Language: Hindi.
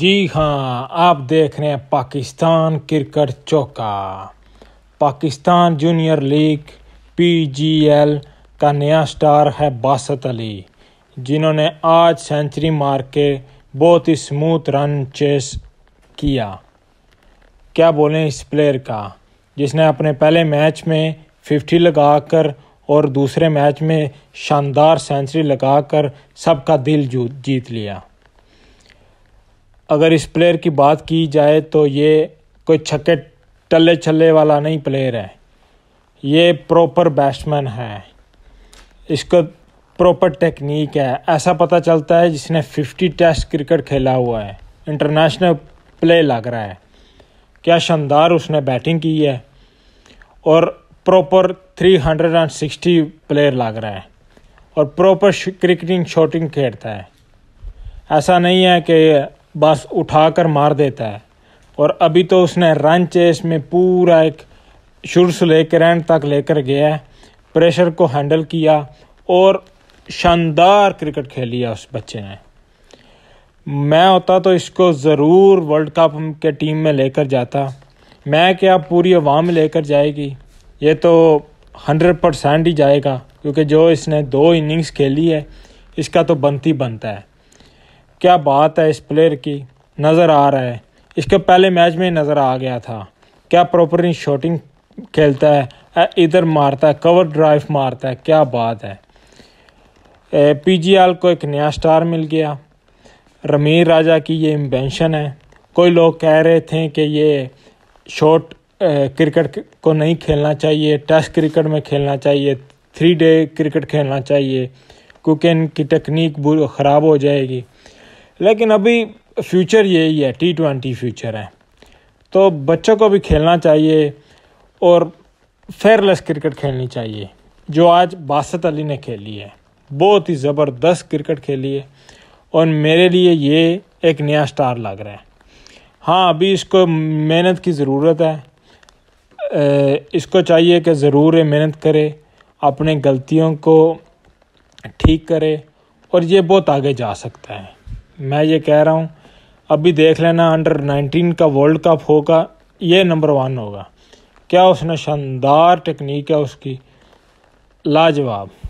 जी हाँ आप देख रहे हैं पाकिस्तान क्रिकेट चौका पाकिस्तान जूनियर लीग पीजीएल का नया स्टार है बासत अली जिन्होंने आज सेंचुरी मार के बहुत ही स्मूथ रन चेस किया क्या बोलें इस प्लेयर का जिसने अपने पहले मैच में फिफ्टी लगाकर और दूसरे मैच में शानदार सेंचुरी लगाकर सबका दिल जीत लिया अगर इस प्लेयर की बात की जाए तो ये कोई छक्के टल्ले छल्ले वाला नहीं प्लेयर है ये प्रॉपर बैट्समैन है इसको प्रॉपर टेक्निक है ऐसा पता चलता है जिसने 50 टेस्ट क्रिकेट खेला हुआ है इंटरनेशनल प्ले लग रहा है क्या शानदार उसने बैटिंग की है और प्रॉपर 360 प्लेयर लग रहा है और प्रॉपर क्रिकेटिंग शॉटिंग खेलता है ऐसा नहीं है कि बस उठाकर मार देता है और अभी तो उसने रन चेस में पूरा एक शुरू से लेकर एंड तक लेकर गया है प्रेशर को हैंडल किया और शानदार क्रिकेट खेली है उस बच्चे ने मैं होता तो इसको ज़रूर वर्ल्ड कप के टीम में लेकर जाता मैं क्या पूरी अवाम लेकर जाएगी ये तो हंड्रेड परसेंट ही जाएगा क्योंकि जो इसने दो इनिंग्स खेली है इसका तो बनती बनता है क्या बात है इस प्लेयर की नज़र आ रहा है इसके पहले मैच में नज़र आ गया था क्या प्रॉपर शॉटिंग खेलता है इधर मारता है कवर ड्राइव मारता है क्या बात है पीजीआल को एक नया स्टार मिल गया रमीर राजा की ये इम्बेंशन है कोई लोग कह रहे थे कि ये शॉर्ट क्रिकेट को नहीं खेलना चाहिए टेस्ट क्रिकेट में खेलना चाहिए थ्री डे क्रिकेट खेलना चाहिए क्योंकि इनकी टेक्निक ख़राब हो जाएगी लेकिन अभी फ्यूचर यही है टी ट्वेंटी फ्यूचर है तो बच्चों को भी खेलना चाहिए और फेयरलेस क्रिकेट खेलनी चाहिए जो आज बासत अली ने खेली है बहुत ही ज़बरदस्त क्रिकेट खेली है और मेरे लिए ये एक नया स्टार लग रहा है हाँ अभी इसको मेहनत की ज़रूरत है इसको चाहिए कि ज़रूर ये मेहनत करे अपने गलतियों को ठीक करे और ये बहुत आगे जा सकता है मैं ये कह रहा हूँ अभी देख लेना अंडर 19 का वर्ल्ड कप होगा ये नंबर वन होगा क्या उसने शानदार टेक्निक है उसकी लाजवाब